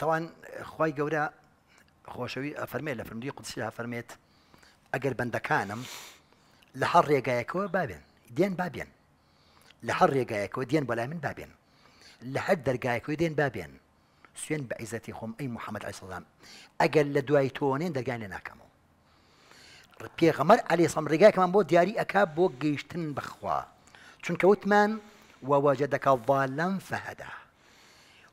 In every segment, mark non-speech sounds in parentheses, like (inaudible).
تاوان خی گەورە خۆشەوی ئەفەرمێت لە فرمودی قودسیدا فەرمێت ئەگەر بەندەکانم لە هەر ڕێگایەکەوە بابێن دێن بابێن لە هەر ڕێگایەکەوە دێن بەلای من بابێن لە هەر دەرگایەکەوی دێن بابێن سوێن بە عیزەتی خۆم ئەی محەممەد ئاسەڵام ئەگەر لە دوای تۆنێن دەرگان لە ناکەمەوە پێغەمەر علی سەم ڕێگایکەمان بۆ دیاری ئەک بۆ گەیشتن بخوا چونکە وتمان وواجدەکە ڤالەم فەهدا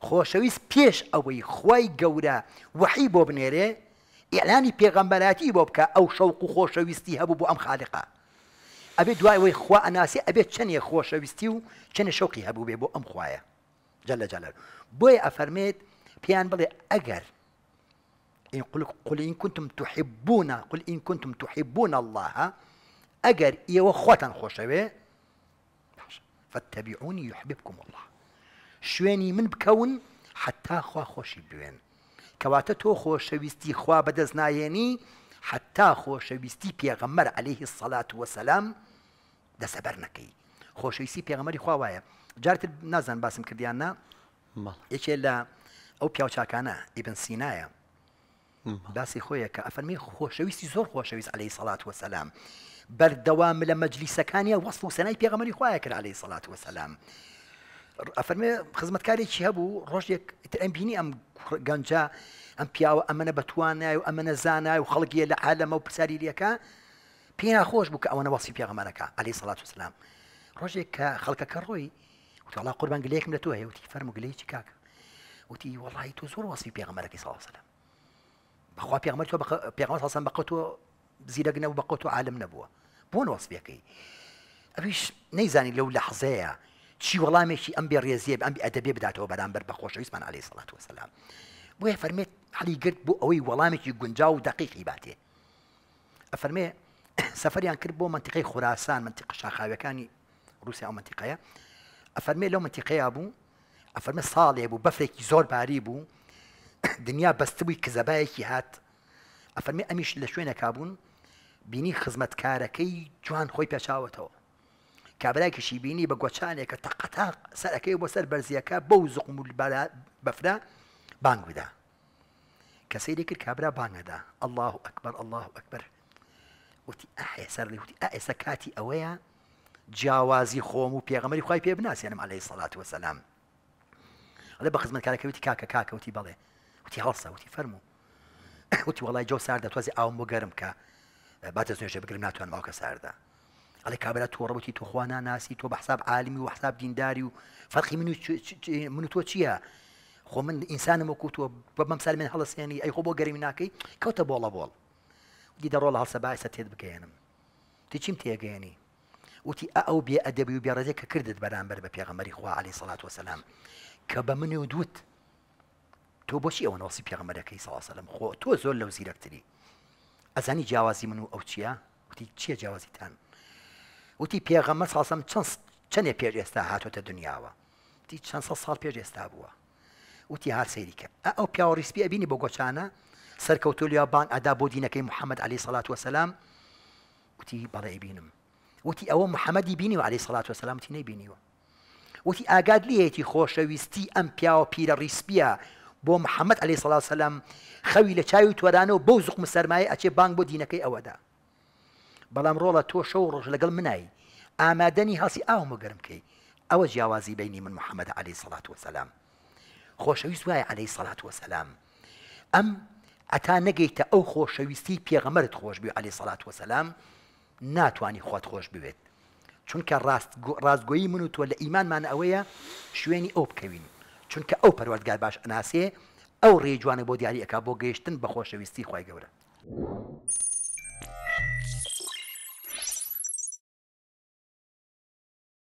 خۆشەویست پێش ئەوەی خی گەورە وەحی بۆ بنێرێ ئیعلانی پێغەمبەراتی أو شوق ئەو شەوق بو أم خالقا أبي ئەم وي ئەبێ دوایەوەی خوا ئەناسی ئەبێت چەندە خۆشەویستی و چەنە شوقی هەبوو بێ بۆ ئەم خوایە جەلە جەلەر بۆیە ئەفەرمێت پیان بڵێ ئەگەر قل إن كنتم تحبون قل إن كنتم تحبون الله أجر إيه وخوة خوشوي فاتبعوني يحببكم الله شوێنی من بکەون حتا خوا خۆشی بوێن کەواتە تۆ خۆشەویستی خوا بەدەست نایێنی حتا خۆشەویستی پێغەمەر عليهەیهی سەلات وەسەسلام دەسەبەر نەکەی خۆشەویستی پێغەمەری خواوایە جارتر نازان باسم کردیاننا یەکێ لە ئەو پیاوچکانە ئیبن سینایە باسی خۆیە کە ئەفەرمی خۆشەویستی زۆر خۆشەویست عليهەی سەلات وەسەسلام بەردەوام لە مەجلیسەکانی وەست و سەنای پێغەمەری خوایە کرد عليهەی سەلات وەسەسلام ئەفەرمێ خزمەتکارێکی هەبوو ڕۆژێک ئەم بینی ئەم گەنجە ئەم پیاوە ئەمەە بەتوانای و ئەمەە زانای و خەڵکیە لە عالەمە و پرساریریەکە پێ ناخۆش بووکە ئەوە وەسی پێغەمەەکە علی سەڵات وسلام ڕۆژێک کە خەڵکەکە ڕۆی وتڵا قوربان گلەیەکم لە تۆ هەیە وتی فەرمو گلەیەکی کاکە وتی وڵی تۆ زۆر وەسی پێغەمەەکەی ساڵسەلام بەخوا پێغمە تۆ پێغەمە ساسان بەقەتۆ زیرەگنە و بەقەت و عالم نەبووە بۆن وەسبەکەی ئەویش نەیزانی لەو لە حەزەیە چی وەڵامێکی ئەم بێ ڕێزیە ئەم ئەدەبێ بداتەوە بەرامبەر بە خۆشەویستمان عليه سڵات وسلام بۆیە فەرمێت حەلیگرت بۆ ئەوەی وەڵامێکی گونجاو و دقیقی باتێ ئەفەرمێ (coughs) سەفەریان کرد بۆ منتیقی خوراسان منتیق شاخاوەکانی رووسیا ئەو منتیقەیە ئەفەرمێ لەو منتیقەیە بوو ئەفەرمە ساڵێ بوو بەفرێکی زۆر باری بوو (coughs) دنیا بەستبووی کزەبایەکی هات ئەفەرمێ ئەمیش لە شوێنە کابوون بینی خزمەتکارەکەی جوان خۆی پێچاوەتەوە كابلاي كشي بيني بغوشاني كتقتاق سلكي وسر برزيكا بوزق مول بلا بفدا بانغ كسيدي كابرا بانغ الله اكبر الله اكبر وتي احي سر لي وتي احي سكاتي اويا جاوازي خومو بيغمري خاي بي بناس يعني عليه الصلاه والسلام هذا بخدمه كانك وتي كاكا كاكا وتي بالي وتي هرصا وتي فرمو (coughs) وتي والله جو سارده توزي او مو قرمكا بعد تسنيش بقرمناتو انا ماوكا سارده ئەڵی کابرا تۆ ڕەبەتی تۆخوانا ناسی تۆ بەحساب عالمی و حساب دینداری و فەرقی من و تۆ چییە؟ خۆ من ئینسانم وەکووتوە بە بەمسال من هەڵسێنی ئەی خۆ بۆ گەرمی ناکەی کەوتە بۆڵە بۆڵ دی دەڕۆ لە هەڵسە باسە تێت بکەێنم تی چیم تێگەێنی وتی ئەو بێ ئەدەبی و بێڕێزێک کە کردت بەرامبەر بە پێغەمەری خوا علی سڵات وسلام کە بە منێ و دوت تۆ بۆچی ئەوە نوسی پێغەمەرەکەی سەڵسەلم خۆ تۆ زۆر لەو زیرەکتری ئەزانی جیاوازی من و ئەو چییە وتی چییە جیاوازیتان وتی پێغەمە ساسەم چەند چەندێ پێش ئێستا هاتۆتە دنیاوە تی چەند سە ساڵ پێش ئێستا بووە اه، او هار سەیریکە ئەو پیاوەڕیسپی ئەبینی بۆ گۆچانە سەرکەوتولیا بان ئەدا بۆ دینەکەی محەممەد علی سەلات وەسەسلام وتی بەڵێ بینم وتی ئەوە محەممەدی بینی و علی سەلات وەسەسلامتی نەیبینیوە وتی ئاگاد لێتی خۆشەویستی ئەم پیاوە پیرە ڕیسپیە بۆ محەممەد علی سەلا سەلام خەوی لە چاوی تو دانو بوزق مسرمای اچ بانگ بۆ دینەکەی ئەوەدا بەڵام ڕۆڵە تۆ شەو ڕۆژ لەگەڵ منایی ئامادەنی هەڵسی ئاومە گەرمکەی ئەوە جیاوازی بینی من محەممەد علی سەڵات وسلام خۆشەویست وایە علی سەڵات وسلام ئەم ئەتا نەگەیتە ئەو خۆشەویستی پێغەمەرت خۆش بێ علی سەڵات وسلام ناتانی خۆت خۆش بوێت چونکە ڕاستگۆیی من و تۆ لە ئیمانمان ئەوەیە شوێنی ئەو بکەوین چونکە ئەو پەروەردگار باش ئەناسێ ئەو ڕێجوانە بۆ دیاریەکە بۆ گەیشتن بە خۆشەویستی خی گەورە.